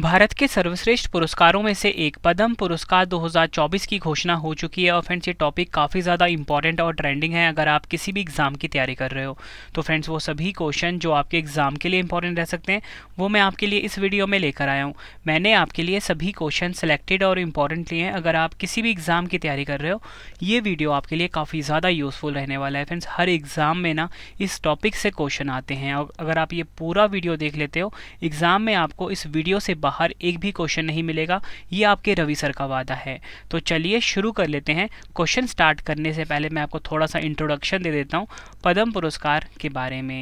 भारत के सर्वश्रेष्ठ पुरस्कारों में से एक पद्म पुरस्कार 2024 की घोषणा हो चुकी है और फ्रेंड्स ये टॉपिक काफ़ी ज़्यादा इंपॉर्टेंट और ट्रेंडिंग है अगर आप किसी भी एग्ज़ाम की तैयारी कर रहे हो तो फ्रेंड्स वो सभी क्वेश्चन जो आपके एग्ज़ाम के लिए इंपॉर्टेंट रह सकते हैं वो मैं आपके लिए इस वीडियो में लेकर आया हूँ मैंने आपके लिए सभी क्वेश्चन सेलेक्टेड और इम्पॉर्टेंट लिए हैं अगर आप किसी भी एग्ज़ाम की तैयारी कर रहे हो ये वीडियो आपके लिए काफ़ी ज़्यादा यूज़फुल रहने वाला है फ्रेंड्स हर एग्ज़ाम में ना इस टॉपिक से क्वेश्चन आते हैं और अगर आप ये पूरा वीडियो देख लेते हो एग्ज़ाम में आपको इस वीडियो से बाहर एक भी क्वेश्चन नहीं मिलेगा ये आपके रवि सर का वादा है तो चलिए शुरू कर लेते हैं क्वेश्चन स्टार्ट करने से पहले मैं आपको थोड़ा सा इंट्रोडक्शन दे देता हूँ पद्म पुरस्कार के बारे में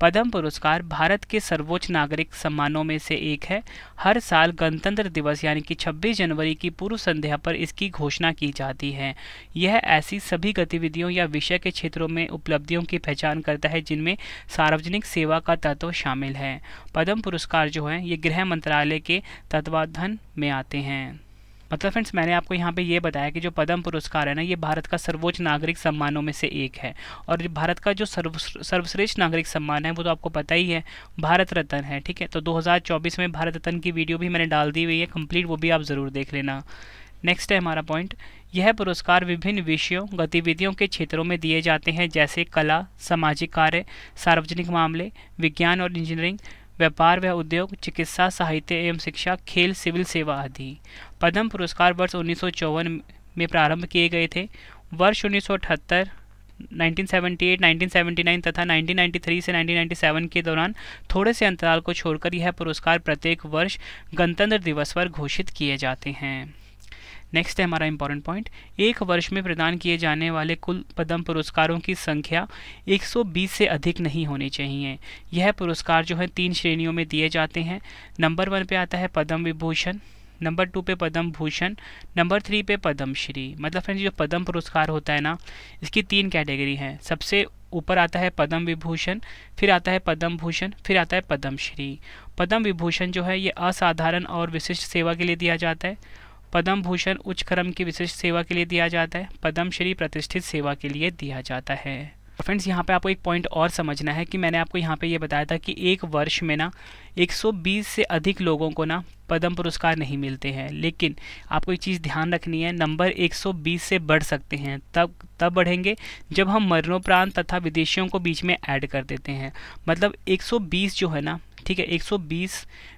पद्म पुरस्कार भारत के सर्वोच्च नागरिक सम्मानों में से एक है हर साल गणतंत्र दिवस यानी कि 26 जनवरी की पूर्व संध्या पर इसकी घोषणा की जाती है यह ऐसी सभी गतिविधियों या विषय के क्षेत्रों में उपलब्धियों की पहचान करता है जिनमें सार्वजनिक सेवा का तत्व शामिल है पद्म पुरस्कार जो है ये गृह मंत्रालय के तत्वाधन में आते हैं मतलब फ्रेंड्स मैंने आपको यहाँ पे ये बताया कि जो पद्म पुरस्कार है ना ये भारत का सर्वोच्च नागरिक सम्मानों में से एक है और भारत का जो सर्व सर्वश्रेष्ठ नागरिक सम्मान है वो तो आपको पता ही है भारत रत्न है ठीक है तो 2024 में भारत रत्न की वीडियो भी मैंने डाल दी हुई है कंप्लीट वो भी आप ज़रूर देख लेना नेक्स्ट है हमारा पॉइंट यह पुरस्कार विभिन्न विषयों गतिविधियों के क्षेत्रों में दिए जाते हैं जैसे कला सामाजिक कार्य सार्वजनिक मामले विज्ञान और इंजीनियरिंग व्यापार व उद्योग चिकित्सा साहित्य एवं शिक्षा खेल सिविल सेवा आदि पद्म पुरस्कार वर्ष उन्नीस में प्रारंभ किए गए थे वर्ष उन्नीस 1978, 1979 तथा 1993 से 1997 के दौरान थोड़े से अंतराल को छोड़कर यह पुरस्कार प्रत्येक वर्ष गणतंत्र दिवस पर घोषित किए जाते हैं नेक्स्ट है हमारा इंपॉर्टेंट पॉइंट एक वर्ष में प्रदान किए जाने वाले कुल पद्म पुरस्कारों की संख्या 120 से अधिक नहीं होनी चाहिए यह पुरस्कार जो है तीन श्रेणियों में दिए जाते हैं नंबर वन पे आता है पद्म विभूषण नंबर टू पे पद्म भूषण नंबर थ्री पे पद्म श्री मतलब फ्रेंड जो पद्म पुरस्कार होता है ना इसकी तीन कैटेगरी हैं सबसे ऊपर आता है पद्म विभूषण फिर आता है पद्म भूषण फिर आता है पद्म श्री पद्म विभूषण जो है ये असाधारण और विशिष्ट सेवा के लिए दिया जाता है पद्म भूषण उच्च क्रम की विशिष्ट सेवा के लिए दिया जाता है पद्मश्री प्रतिष्ठित सेवा के लिए दिया जाता है फ्रेंड्स यहाँ पे आपको एक पॉइंट और समझना है कि मैंने आपको यहाँ पे ये यह बताया था कि एक वर्ष में ना 120 से अधिक लोगों को ना पद्म पुरस्कार नहीं मिलते हैं लेकिन आपको एक चीज़ ध्यान रखनी है नंबर 120 से बढ़ सकते हैं तब तब बढ़ेंगे जब हम मरणोपरांत तथा विदेशियों को बीच में ऐड कर देते हैं मतलब 120 जो है ना ठीक है 120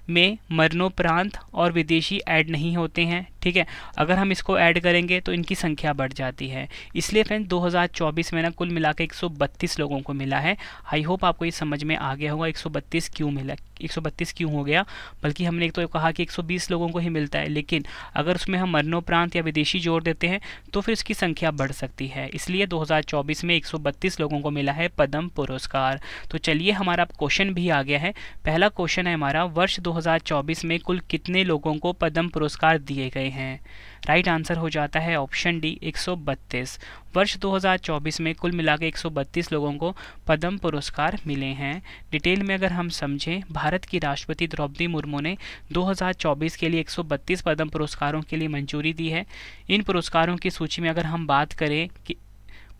में मरणोपरांत और विदेशी ऐड नहीं होते हैं ठीक है अगर हम इसको ऐड करेंगे तो इनकी संख्या बढ़ जाती है इसलिए फ्रेंड 2024 में ना कुल मिला के 132 लोगों को मिला है आई होप आपको ये समझ में आ गया होगा 132 क्यों मिला 132 क्यों हो गया बल्कि हमने एक तो कहा कि 120 लोगों को ही मिलता है लेकिन अगर उसमें हम मरणोप्रांत या विदेशी जोड़ देते हैं तो फिर इसकी संख्या बढ़ सकती है इसलिए 2024 में 132 लोगों को मिला है पद्म पुरस्कार तो चलिए हमारा क्वेश्चन भी आ गया है पहला क्वेश्चन है हमारा वर्ष चौबीस में कुल कितने लोगों को पद्म पुरस्कार दिए गए हैं राइट आंसर हो जाता है ऑप्शन डी 132 वर्ष 2024 में कुल मिला के 132 लोगों को पद्म पुरस्कार मिले हैं डिटेल में अगर हम समझें भारत की राष्ट्रपति द्रौपदी मुर्मू ने 2024 के लिए 132 पद्म पुरस्कारों के लिए मंजूरी दी है इन पुरस्कारों की सूची में अगर हम बात करें कि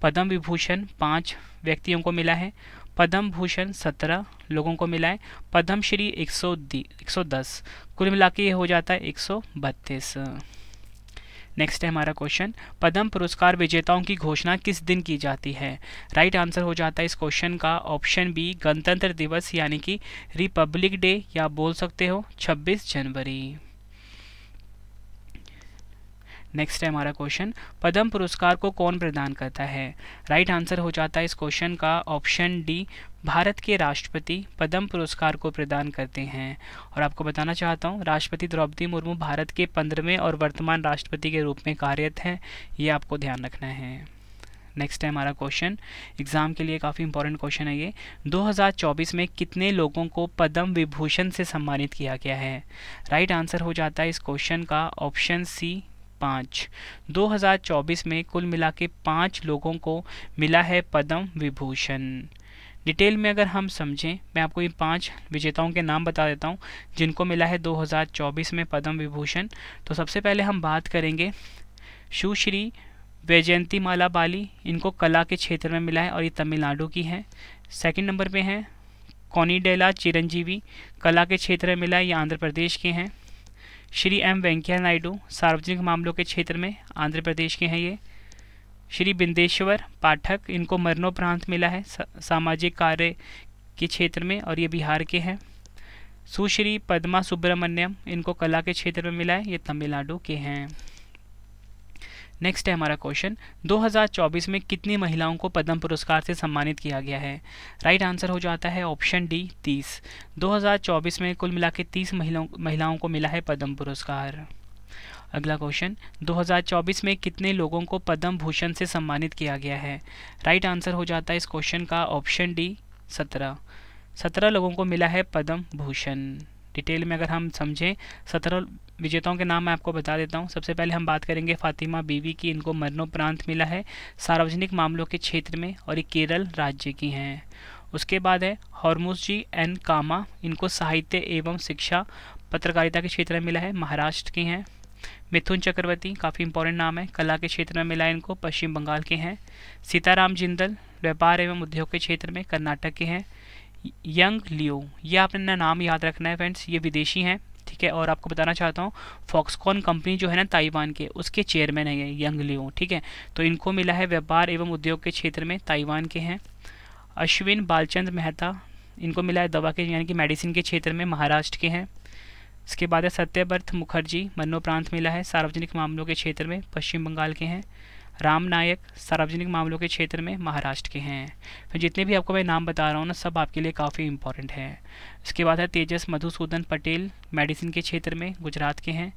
पद्म विभूषण पाँच व्यक्तियों को मिला है पद्म भूषण सत्रह लोगों को मिला है एक सौ एक सौ दस कुल मिला के ये हो जाता है एक सौ बत्तीस नेक्स्ट है हमारा क्वेश्चन पद्म पुरस्कार विजेताओं की घोषणा किस दिन की जाती है राइट right आंसर हो जाता है इस क्वेश्चन का ऑप्शन बी गणतंत्र दिवस यानी कि रिपब्लिक डे या बोल सकते हो 26 जनवरी नेक्स्ट है हमारा क्वेश्चन पद्म पुरस्कार को कौन प्रदान करता है राइट right आंसर हो जाता है इस क्वेश्चन का ऑप्शन डी भारत के राष्ट्रपति पद्म पुरस्कार को प्रदान करते हैं और आपको बताना चाहता हूँ राष्ट्रपति द्रौपदी मुर्मू भारत के पंद्रहवें और वर्तमान राष्ट्रपति के रूप में कार्यरत हैं ये आपको ध्यान रखना है नेक्स्ट है हमारा क्वेश्चन एग्जाम के लिए काफ़ी इंपॉर्टेंट क्वेश्चन है ये 2024 में कितने लोगों को पद्म विभूषण से सम्मानित किया गया है राइट right आंसर हो जाता है इस क्वेश्चन का ऑप्शन सी पाँच दो में कुल मिला के पाँच लोगों को मिला है पद्म विभूषण डिटेल में अगर हम समझें मैं आपको इन पांच विजेताओं के नाम बता देता हूँ जिनको मिला है 2024 में पद्म विभूषण तो सबसे पहले हम बात करेंगे सुश्री वैजयंती माला बाली इनको कला के क्षेत्र में मिला है और ये तमिलनाडु की हैं सेकंड नंबर पे हैं कॉनीडेला चिरंजीवी कला के क्षेत्र में मिला है ये आंध्र प्रदेश के हैं श्री एम वेंकैया नायडू सार्वजनिक मामलों के क्षेत्र में आंध्र प्रदेश के हैं ये श्री बिंदेश्वर पाठक इनको मरणोपरांत मिला है सामाजिक कार्य के क्षेत्र में और ये बिहार के हैं सुश्री पद्मा सुब्रमण्यम इनको कला के क्षेत्र में मिला है ये तमिलनाडु के हैं नेक्स्ट है हमारा क्वेश्चन 2024 में कितनी महिलाओं को पद्म पुरस्कार से सम्मानित किया गया है राइट आंसर हो जाता है ऑप्शन डी 30 2024 में कुल मिला के तीस महिलाओं महिलाओं को मिला है पद्म पुरस्कार अगला क्वेश्चन 2024 में कितने लोगों को पद्म भूषण से सम्मानित किया गया है राइट आंसर हो जाता है इस क्वेश्चन का ऑप्शन डी सत्रह सत्रह लोगों को मिला है पद्म भूषण डिटेल में अगर हम समझें सत्रह विजेताओं के नाम मैं आपको बता देता हूँ सबसे पहले हम बात करेंगे फातिमा बीवी की इनको मरणोपरांत मिला है सार्वजनिक मामलों के क्षेत्र में और ये केरल राज्य की हैं उसके बाद है हॉर्मोस जी एन कामा इनको साहित्य एवं शिक्षा पत्रकारिता के क्षेत्र में मिला है महाराष्ट्र की हैं मिथुन चक्रवर्ती काफ़ी इंपॉर्टेंट नाम है कला के क्षेत्र में मिला है इनको पश्चिम बंगाल के हैं सीताराम जिंदल व्यापार एवं उद्योग के क्षेत्र में कर्नाटक के हैं यंग लियो ये आपने नाम याद रखना है फ्रेंड्स ये विदेशी हैं ठीक है और आपको बताना चाहता हूँ फॉक्सकॉन कंपनी जो है ना ताइवान के उसके चेयरमैन है यंग लियो ठीक है तो इनको मिला है व्यापार एवं उद्योग के क्षेत्र में ताइवान के हैं अश्विन बालचंद मेहता इनको मिला है दवा के यानी कि मेडिसिन के क्षेत्र में महाराष्ट्र के हैं इसके बाद है सत्यव्रत मुखर्जी मनोप्रांत मिला है सार्वजनिक मामलों के क्षेत्र में पश्चिम बंगाल के हैं राम नायक सार्वजनिक मामलों के क्षेत्र में महाराष्ट्र के हैं फिर जितने भी आपको मैं नाम बता रहा हूँ ना सब आपके लिए काफ़ी इंपॉर्टेंट हैं उसके बाद है तेजस मधुसूदन पटेल मेडिसिन के क्षेत्र में गुजरात के हैं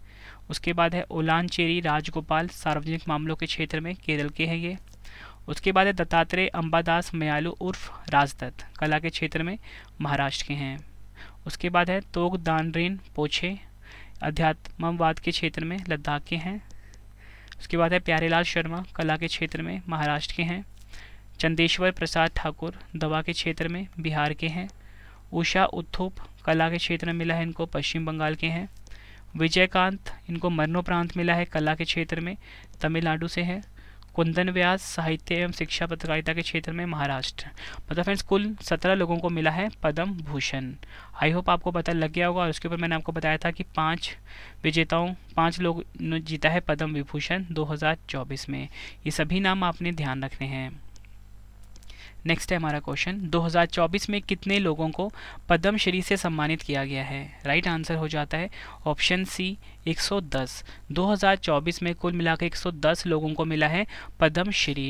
उसके बाद है ओलान चेरी राजगोपाल सार्वजनिक मामलों के क्षेत्र में केरल के हैं ये उसके बाद है दत्तात्रेय अम्बादास मयालू उर्फ राजदत्त कला के क्षेत्र में महाराष्ट्र के हैं उसके बाद है तोग दानरेन पोछे अध्यात्मवाद के क्षेत्र में लद्दाख के हैं उसके बाद है प्यारेलाल शर्मा कला के क्षेत्र में महाराष्ट्र के हैं चंदेश्वर प्रसाद ठाकुर दवा के क्षेत्र में बिहार के हैं उषा उत्थुप कला के क्षेत्र में मिला है इनको पश्चिम बंगाल के हैं विजयकांत इनको मरणोप्रांत मिला है कला के क्षेत्र में तमिलनाडु से है कुंदन व्यास साहित्य एवं शिक्षा पत्रकारिता के क्षेत्र में महाराष्ट्र मतलब फ्रेंड्स कुल सत्रह लोगों को मिला है पद्म भूषण आई होप आपको पता लग गया होगा और उसके ऊपर मैंने आपको बताया था कि पांच विजेताओं पांच लोग जीता है पद्म विभूषण 2024 में ये सभी नाम आपने ध्यान रखने हैं नेक्स्ट है हमारा क्वेश्चन 2024 में कितने लोगों को पद्मश्री से सम्मानित किया गया है राइट right आंसर हो जाता है ऑप्शन सी 110 2024 में कुल मिलाकर 110 लोगों को मिला है पद्मश्री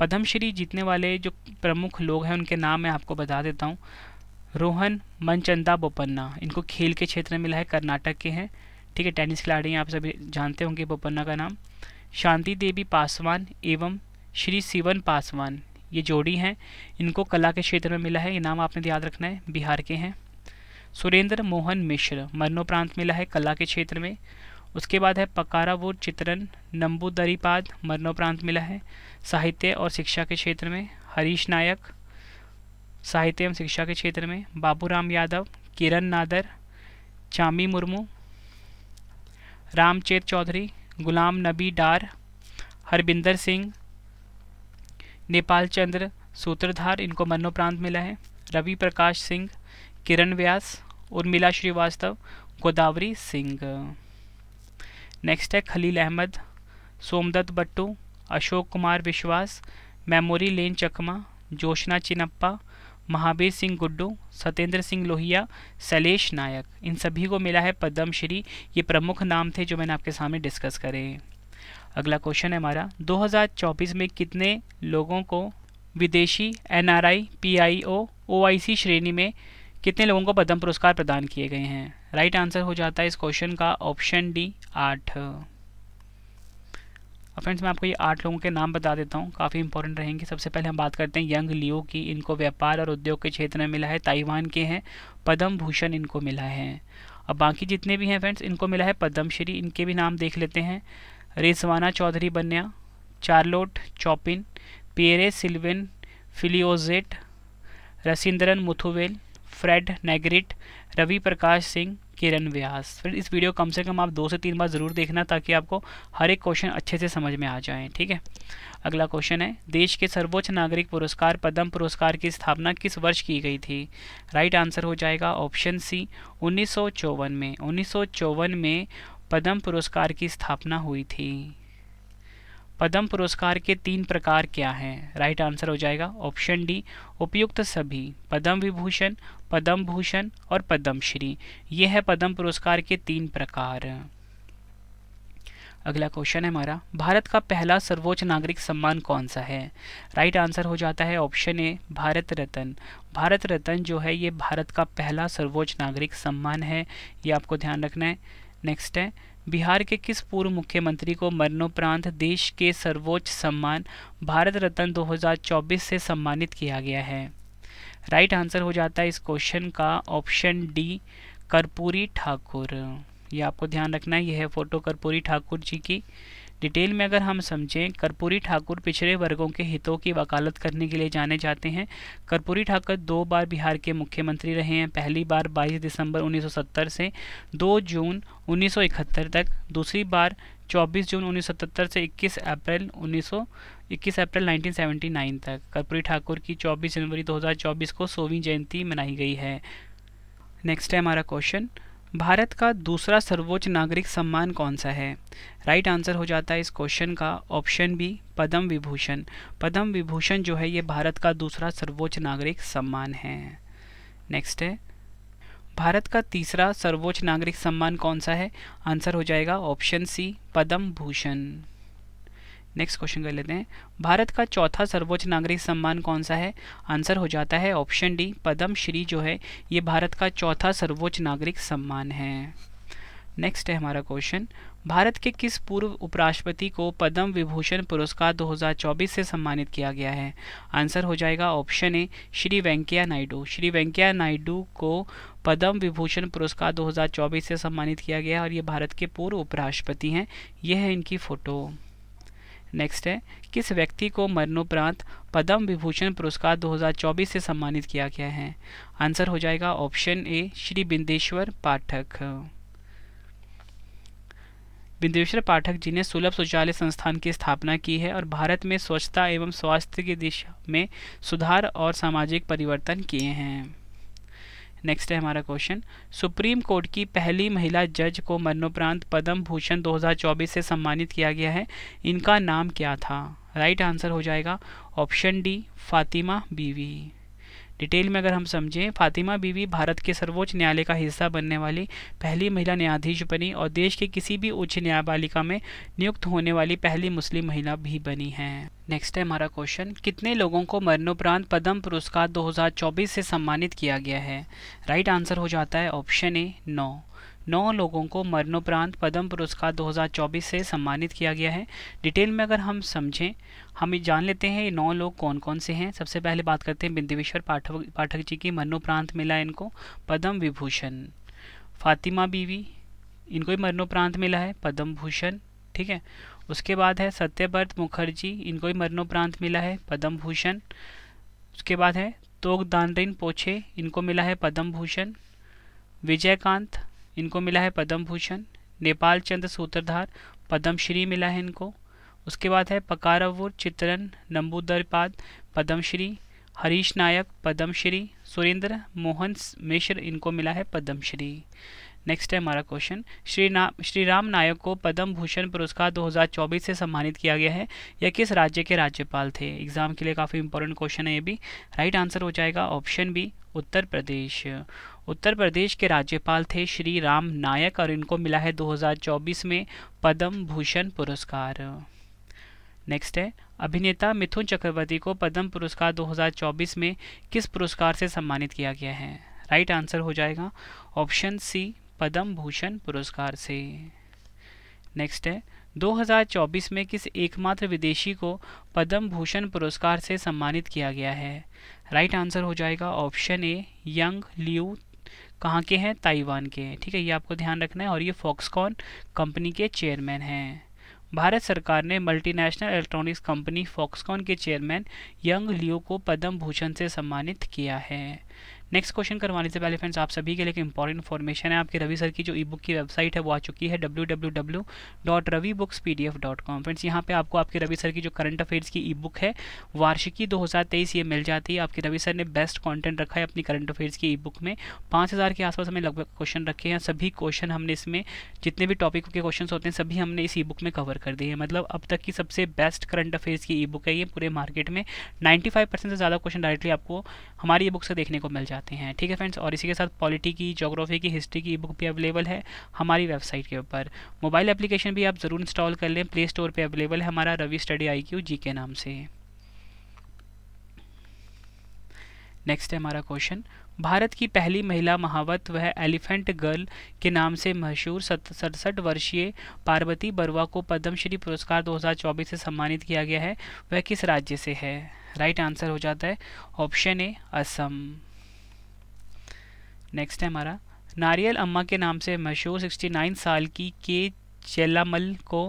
पद्मश्री जीतने वाले जो प्रमुख लोग हैं उनके नाम मैं आपको बता देता हूँ रोहन मनचंदा बोपन्ना इनको खेल के क्षेत्र में मिला है कर्नाटक के हैं ठीक है टेनिस खिलाड़ी हैं आप सभी जानते होंगे बोपन्ना का नाम शांति देवी पासवान एवं श्री सिवन पासवान ये जोड़ी हैं इनको कला के क्षेत्र में मिला है ये नाम आपने याद रखना है बिहार के हैं सुरेंद्र मोहन मिश्र मरणोप्रांत मिला है कला के क्षेत्र में उसके बाद है पकारावुर चित्रन नंबूदरीपाद मरणोप्रांत मिला है साहित्य और शिक्षा के क्षेत्र में हरीश नायक साहित्य एवं शिक्षा के क्षेत्र में बाबूराम यादव किरण नादर चामी मुर्मू रामचेत चौधरी गुलाम नबी डार हरबिंदर सिंह नेपाल चंद्र सूत्रधार इनको मरणोपरांत मिला है रवि प्रकाश सिंह किरण व्यास उर्मिला श्रीवास्तव गोदावरी सिंह नेक्स्ट है खलील अहमद सोमदत्त बट्टू अशोक कुमार विश्वास मेमोरी लेन चकमा जोशना चिनप्पा महावीर सिंह गुड्डू सत्येंद्र सिंह लोहिया शैलेश नायक इन सभी को मिला है पद्मश्री ये प्रमुख नाम थे जो मैंने आपके सामने डिस्कस करे अगला क्वेश्चन है हमारा 2024 में कितने लोगों को विदेशी एनआरआई, पीआईओ, ओआईसी श्रेणी में कितने लोगों को पद्म पुरस्कार प्रदान किए गए हैं राइट आंसर हो जाता है इस क्वेश्चन का ऑप्शन डी आठ फ्रेंड्स मैं आपको ये आठ लोगों के नाम बता देता हूँ काफ़ी इंपॉर्टेंट रहेंगे सबसे पहले हम बात करते हैं यंग लियो की इनको व्यापार और उद्योग के क्षेत्र में मिला है ताइवान के हैं पद्म भूषण इनको मिला है अब बाकी जितने भी हैं फ्रेंड्स इनको मिला है पद्मश्री इनके भी नाम देख लेते हैं Rizwana Chowdhury Bonya Charlotte Chopin Pierre Sylvain Filliozat Rasindran Muthuvel Fred Negrit Ravi Prakash Singh Kiran Vyas फिर इस वीडियो कम से कम आप दो से तीन बार ज़रूर देखना ताकि आपको हर एक क्वेश्चन अच्छे से समझ में आ जाए ठीक है अगला क्वेश्चन है देश के सर्वोच्च नागरिक पुरस्कार पद्म पुरस्कार की स्थापना किस वर्ष की गई थी राइट आंसर हो जाएगा ऑप्शन सी उन्नीस में उन्नीस में पद्म पुरस्कार की स्थापना हुई थी पद्म पुरस्कार के तीन प्रकार क्या हैं राइट आंसर हो जाएगा ऑप्शन डी उपयुक्त सभी पद्म विभूषण पद्म भूषण और पद्मश्री ये है पद्म पुरस्कार के तीन प्रकार अगला क्वेश्चन है हमारा भारत का पहला सर्वोच्च नागरिक सम्मान कौन सा है राइट आंसर हो जाता है ऑप्शन ए भारत रत्न भारत रत्न जो है ये भारत का पहला सर्वोच्च नागरिक सम्मान है ये आपको ध्यान रखना है नेक्स्ट है बिहार के किस पूर्व मुख्यमंत्री को मरणोपरांत देश के सर्वोच्च सम्मान भारत रत्न 2024 से सम्मानित किया गया है राइट right आंसर हो जाता है इस क्वेश्चन का ऑप्शन डी कर्पूरी ठाकुर ये आपको ध्यान रखना है यह है फोटो कर्पूरी ठाकुर जी की डिटेल में अगर हम समझें कर्पूरी ठाकुर पिछड़े वर्गों के हितों की वकालत करने के लिए जाने जाते हैं कर्पूरी ठाकुर दो बार बिहार के मुख्यमंत्री रहे हैं पहली बार 22 दिसंबर 1970 से 2 जून 1971 तक दूसरी बार 24 जून 1977 से 21 अप्रैल 1900 21 अप्रैल 1979 तक कर्पूरी ठाकुर की 24 जनवरी 2024 को सोवीं जयंती मनाई गई है नेक्स्ट है हमारा क्वेश्चन भारत का दूसरा सर्वोच्च नागरिक सम्मान कौन सा है राइट आंसर हो जाता है इस क्वेश्चन का ऑप्शन बी पद्म विभूषण पद्म विभूषण जो है ये भारत का दूसरा सर्वोच्च नागरिक सम्मान है नेक्स्ट है भारत का तीसरा सर्वोच्च नागरिक सम्मान कौन सा है आंसर हो जाएगा option C Padma Bhushan next question कर लेते हैं भारत का चौथा सर्वोच्च नागरिक सम्मान कौन सा है आंसर हो जाता है ऑप्शन डी पद्म श्री जो है ये भारत का चौथा सर्वोच्च नागरिक सम्मान है नेक्स्ट है हमारा क्वेश्चन भारत के किस पूर्व उपराष्ट्रपति को पद्म विभूषण पुरस्कार 2024 से सम्मानित किया गया है आंसर हो जाएगा ऑप्शन ए श्री वेंकैया नायडू श्री वेंकैया नायडू को पद्म विभूषण पुरस्कार 2024 से सम्मानित किया गया है और ये भारत के पूर्व उपराष्ट्रपति हैं यह है इनकी फ़ोटो नेक्स्ट है किस व्यक्ति को मरणोपरांत पद्म विभूषण पुरस्कार 2024 से सम्मानित किया गया है आंसर हो जाएगा ऑप्शन ए श्री बिंदेश्वर पाठक बिंदेश्वर पाठक जी ने सुलभ शौचालय संस्थान की स्थापना की है और भारत में स्वच्छता एवं स्वास्थ्य की दिशा में सुधार और सामाजिक परिवर्तन किए हैं नेक्स्ट है हमारा क्वेश्चन सुप्रीम कोर्ट की पहली महिला जज को मरणोपरांत पद्म भूषण 2024 से सम्मानित किया गया है इनका नाम क्या था राइट right आंसर हो जाएगा ऑप्शन डी फातिमा बीवी डिटेल में अगर हम समझें फातिमा बीवी भारत के सर्वोच्च न्यायालय का हिस्सा बनने वाली पहली महिला न्यायाधीश बनी और देश के किसी भी उच्च न्यायपालिका में नियुक्त होने वाली पहली मुस्लिम महिला भी बनी है नेक्स्ट है हमारा क्वेश्चन कितने लोगों को मरणोपरांत पद्म पुरस्कार 2024 से सम्मानित किया गया है राइट right आंसर हो जाता है ऑप्शन ए नौ नौ लोगों को मरणोपरांत पद्म पुरस्कार 2024 से सम्मानित किया गया है डिटेल में अगर हम समझें हम जान लेते हैं ये नौ लोग कौन कौन से हैं सबसे पहले बात करते हैं बिंदेश्वर पाठक पाठक जी की मरणोपरांत मिला इनको पद्म विभूषण फातिमा बीवी इनको भी मरणोपरांत मिला है पद्म भूषण ठीक है उसके बाद है सत्यव्रत मुखर्जी इनको भी मरणोपरांत मिला है पद्म भूषण उसके बाद है तोग दानरिन पोछे इनको मिला है पद्म भूषण विजयकांत इनको मिला है पद्म भूषण नेपाल चंद्र सूत्रधार पद्मश्री मिला है इनको उसके बाद है पकारावुर चित्रन नंबूदरपाद पद्मश्री हरीश नायक पद्मश्री सुरेंद्र मोहन मिश्र इनको मिला है पद्मश्री नेक्स्ट है हमारा क्वेश्चन श्री नाम श्री राम नायक को पद्म भूषण पुरस्कार 2024 से सम्मानित किया गया है यह किस राज्य के राज्यपाल थे एग्जाम के लिए काफ़ी इंपॉर्टेंट क्वेश्चन है ये भी राइट आंसर हो जाएगा ऑप्शन बी उत्तर प्रदेश उत्तर प्रदेश के राज्यपाल थे श्री राम नायक और इनको मिला है 2024 में पद्म भूषण पुरस्कार नेक्स्ट है अभिनेता मिथुन चक्रवर्ती को पद्म पुरस्कार 2024 में किस पुरस्कार से सम्मानित किया गया है राइट आंसर हो जाएगा ऑप्शन सी पद्म भूषण पुरस्कार से नेक्स्ट है 2024 में किस एकमात्र विदेशी को पद्म भूषण पुरस्कार से सम्मानित किया गया है राइट आंसर हो जाएगा ऑप्शन ए यंग लियू कहाँ के हैं ताइवान के हैं ठीक है ये आपको ध्यान रखना है और ये फॉक्सकॉन कंपनी के चेयरमैन हैं भारत सरकार ने मल्टीनेशनल इलेक्ट्रॉनिक्स कंपनी फॉक्सकॉन के चेयरमैन यंग लियो को पद्म भूषण से सम्मानित किया है नेक्स्ट क्वेश्चन करवाने से पहले फ्रेंड्स आप सभी के लिए इंपॉर्टेंट इन्फॉर्मेशन है आपके रवि सर की जो ई बुक की वेबसाइट है वो आ चुकी है W W W dot Ravi books P D F dot com friends यहाँ पे आपको आपके रवि सर की जो करंट अफेयर्स की ई बुक है वार्षिकी दो हज़ार तेईस ये मिल जाती है आपके रवि सर ने बेस्ट कॉन्टेंट रखा है अपनी करंट अफेयर्स की ई बुक में पाँच हज़ार के आसपास हमें लगभग क्वेश्चन रखे हैं सभी क्वेश्चन हमने इसमें जितने भी टॉपिक के क्वेश्चन होते हैं सभी हमने इस ई बुक में कवर कर दिए हैं मतलब अब तक की सबसे बेस्ट करंट अफेयर्स की ई बुक है ये पूरे मार्केट में नाइन्टी फाइव परसेंट से ज़्यादा क्वेश्चन डायरेक्टली आपको हमारी ई बुक से देखने को मिल जाता है जाते हैं ठीक है फ्रेंड्स और इसी के साथ पॉलिटी की जोग्राफी की हिस्ट्री की बुक भी अवेलेबल है हमारी वेबसाइट के ऊपर मोबाइल एप्लीकेशन भी आप ज़रूर इंस्टॉल कर लें प्ले स्टोर पर अवेलेबल है हमारा Ravi study I Q G के नाम से नेक्स्ट है हमारा क्वेश्चन भारत की पहली महिला महावत वह एलिफेंट गर्ल के नाम से मशहूर सड़सठ वर्षीय पार्वती बरुआ को पद्मश्री पुरस्कार 2024 से सम्मानित किया गया है वह किस राज्य से है राइट right आंसर हो जाता है ऑप्शन ए असम नेक्स्ट है हमारा नारियल अम्मा के नाम से मशहूर 69 साल की के चेलामल को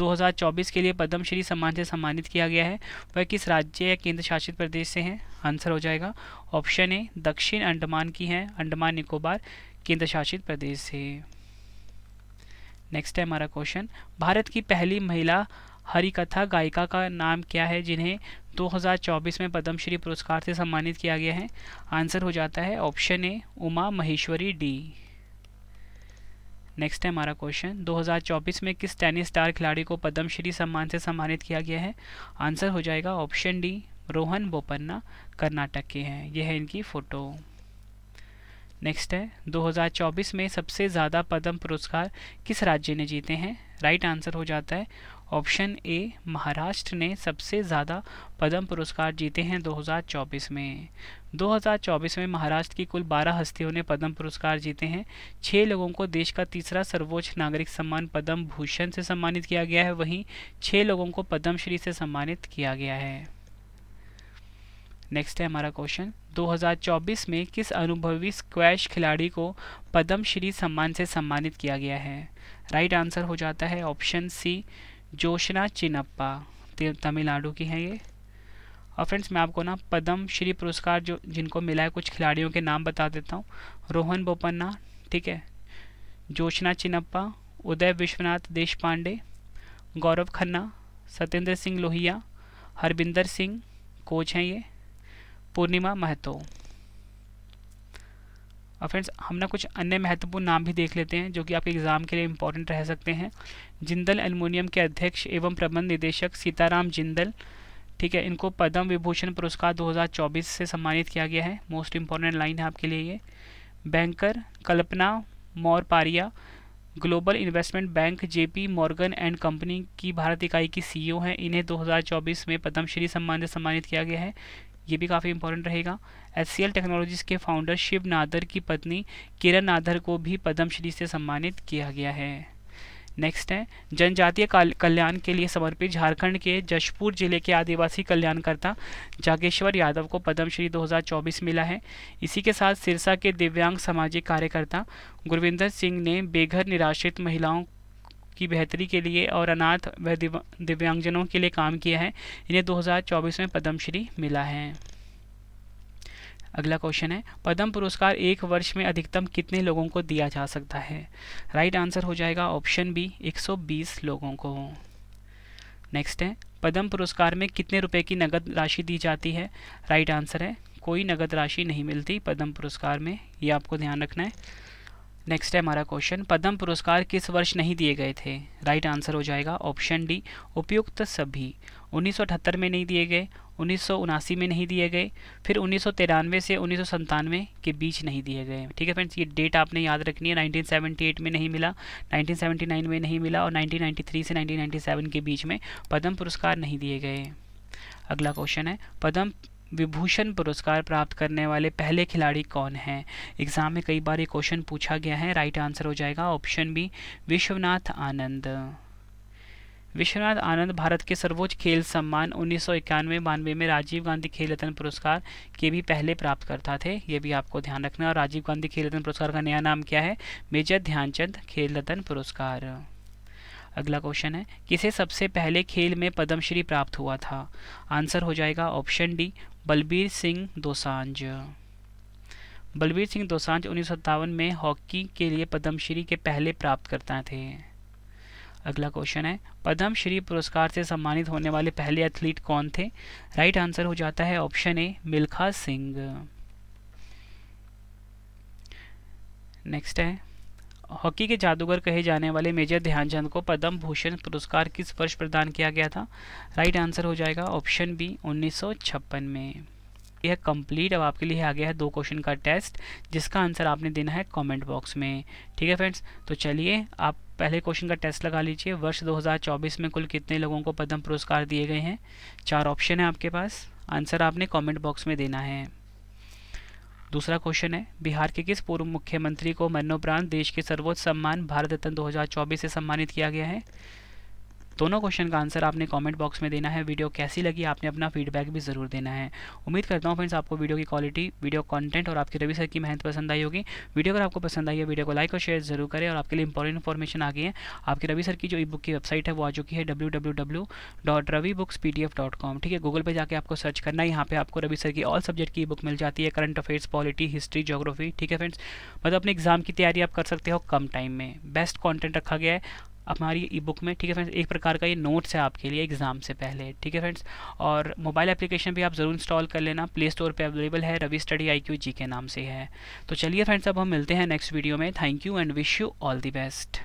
2024 के लिए पद्मश्री सम्मान से सम्मानित किया गया है वह किस राज्य या केंद्र शासित प्रदेश से हैं आंसर हो जाएगा ऑप्शन ए दक्षिण अंडमान की हैं अंडमान निकोबार केंद्र शासित प्रदेश से नेक्स्ट है हमारा क्वेश्चन भारत की पहली महिला हरिकथा गायिका का नाम क्या है जिन्हें 2024 में पद्मश्री पुरस्कार से सम्मानित किया गया है आंसर हो जाता है option A Uma Maheshwari D next है हमारा क्वेश्चन 2024 में किस टेनिस स्टार खिलाड़ी को पद्मश्री सम्मान से सम्मानित किया गया है आंसर हो जाएगा ऑप्शन डी रोहन बोपन्ना कर्नाटक के हैं यह है इनकी फ़ोटो नेक्स्ट है 2024 में सबसे ज़्यादा पद्म पुरस्कार किस राज्य ने जीते हैं राइट right आंसर हो जाता है ऑप्शन ए महाराष्ट्र ने सबसे ज़्यादा पद्म पुरस्कार जीते हैं 2024 में 2024 में महाराष्ट्र की कुल 12 हस्तियों ने पद्म पुरस्कार जीते हैं छः लोगों को देश का तीसरा सर्वोच्च नागरिक सम्मान पद्म भूषण से सम्मानित किया गया है वहीं छः लोगों को पद्मश्री से सम्मानित किया गया है नेक्स्ट है हमारा क्वेश्चन 2024 में किस अनुभवी स्क्वैश खिलाड़ी को पद्मश्री सम्मान से सम्मानित किया गया है राइट right आंसर हो जाता है ऑप्शन सी जोशना चिनप्पा तमिलनाडु की हैं ये और फ्रेंड्स मैं आपको ना पद्म श्री पुरस्कार जो जिनको मिला है कुछ खिलाड़ियों के नाम बता देता हूँ रोहन बोपन्ना ठीक है जोशना चिनप्पा उदय विश्वनाथ देश पांडे गौरव खन्ना सत्येंद्र सिंह लोहिया हरबिंदर सिंह कोच हैं ये पूर्णिमा महतो और फ्रेंड्स हम ना कुछ अन्य महत्वपूर्ण नाम भी देख लेते हैं जो कि आपके एग्ज़ाम के लिए इंपॉर्टेंट रह सकते हैं जिंदल एलमोनियम के अध्यक्ष एवं प्रबंध निदेशक सीताराम जिंदल ठीक है इनको पद्म विभूषण पुरस्कार 2024 से सम्मानित किया गया है मोस्ट इम्पॉर्टेंट लाइन है आपके लिए ये banker Kalpana Morparia global investment bank JP Morgan and company की भारत इकाई की सीईओ e हैं इन्हें 2024 में पद्मश्री सम्मान से सम्मानित किया गया है ये भी काफ़ी इंपॉर्टेंट रहेगा एच टेक्नोलॉजीज़ के फाउंडर शिव नादर की पत्नी किरण नादर को भी पद्मश्री से सम्मानित किया गया है नेक्स्ट है जनजातीय कल्याण के लिए समर्पित झारखंड के जशपुर जिले के आदिवासी कल्याणकर्ता जागेश्वर यादव को पद्मश्री 2024 मिला है इसी के साथ सिरसा के दिव्यांग सामाजिक कार्यकर्ता गुरविंदर सिंह ने बेघर निराश्रित महिलाओं की बेहतरी के लिए और अनाथ व दिव्यांगजनों के लिए काम किया है इन्हें 2024 में पद्मश्री मिला है अगला क्वेश्चन है पद्म पुरस्कार एक वर्ष में अधिकतम कितने लोगों को दिया जा सकता है राइट आंसर हो जाएगा ऑप्शन बी 120 लोगों को नेक्स्ट है पद्म पुरस्कार में कितने रुपए की नगद राशि दी जाती है राइट आंसर है कोई नगद राशि नहीं मिलती पद्म पुरस्कार में ये आपको ध्यान रखना है नेक्स्ट है हमारा क्वेश्चन पद्म पुरस्कार किस वर्ष नहीं दिए गए थे राइट आंसर हो जाएगा ऑप्शन डी उपयुक्त सभी 1978 में नहीं दिए गए उन्नीस में नहीं दिए गए फिर उन्नीस से उन्नीस के बीच नहीं दिए गए ठीक है फ्रेंड्स ये डेट आपने याद रखनी है 1978 में नहीं मिला 1979 में नहीं मिला और 1993 से 1997 के बीच में पद्म पुरस्कार नहीं दिए गए अगला क्वेश्चन है पद्म विभूषण पुरस्कार प्राप्त करने वाले पहले खिलाड़ी कौन हैं एग्जाम में कई बार ये क्वेश्चन पूछा गया है राइट आंसर हो जाएगा ऑप्शन बी विश्वनाथ आनंद विश्वनाथ आनंद भारत के सर्वोच्च खेल सम्मान उन्नीस सौ इक्यानवे बानवे में राजीव गांधी खेल रत्न पुरस्कार के भी पहले प्राप्त करता थे ये भी आपको ध्यान रखना और राजीव गांधी खेल रत्न पुरस्कार का नया नाम क्या है मेजर ध्यानचंद खेल रत्न पुरस्कार अगला क्वेश्चन है किसे सबसे पहले खेल में पद्मश्री प्राप्त हुआ था आंसर हो जाएगा ऑप्शन डी बलबीर सिंह दोसांझ बलबीर सिंह दोसांझ उन्नीस में हॉकी के लिए पद्मश्री के पहले प्राप्तकर्ता थे अगला क्वेश्चन है पद्मश्री पुरस्कार से सम्मानित होने वाले पहले एथलीट कौन थे राइट आंसर हो जाता है option A Milkha Singh next है हॉकी के जादूगर कहे जाने वाले मेजर ध्यानचंद को पद्म भूषण पुरस्कार किस वर्ष प्रदान किया गया था राइट आंसर हो जाएगा ऑप्शन बी उन्नीस में यह कंप्लीट अब आपके लिए आ गया है दो क्वेश्चन का टेस्ट जिसका आंसर आपने देना है कमेंट बॉक्स में ठीक है फ्रेंड्स तो चलिए आप पहले क्वेश्चन का टेस्ट लगा लीजिए वर्ष 2024 में कुल कितने लोगों को पद्म पुरस्कार दिए गए हैं चार ऑप्शन है आपके पास आंसर आपने कमेंट बॉक्स में देना है दूसरा क्वेश्चन है बिहार के किस पूर्व मुख्यमंत्री को मरणोपरांत देश के सर्वोच्च सम्मान भारत रत्न दो से सम्मानित किया गया है दोनों क्वेश्चन का आंसर आपने कमेंट बॉक्स में देना है वीडियो कैसी लगी आपने अपना फीडबैक भी ज़रूर देना है उम्मीद करता हूँ फ्रेंड्स आपको वीडियो की क्वालिटी वीडियो कंटेंट और आपकी रवि सर की मेहनत पसंद आई होगी वीडियो अगर आपको पसंद आई है वीडियो को लाइक और शेयर जरूर करें और आपके लिए इंपॉर्टेंट इन्फॉर्मेशन आ गई है आपकी रवि सर की जो ई बुक की वेबसाइट है वो आ चुकी है डब्ल्यू ठीक है गूगल पर जाकर आपको सर्च करना है यहाँ पर आपको रवि सर की ऑल सब्जेक्ट की ई बुक मिल जाती है current affairs polity history geography ठीक है फ्रेंड्स मतलब अपने एग्जाम की तैयारी आप कर सकते हो कम टाइम में बेस्ट कॉन्टेंट रखा गया है हमारी ई बुक में ठीक है फ्रेंड्स एक प्रकार का ये नोट्स है आपके लिए एग्ज़ाम से पहले ठीक है फ्रेंड्स और मोबाइल एप्लीकेशन भी आप ज़रूर इंस्टॉल कर लेना प्ले स्टोर पर अवेलेबल है Ravi study I Q G के नाम से है तो चलिए फ्रेंड्स अब हम मिलते हैं नेक्स्ट वीडियो में thank you and wish you all the best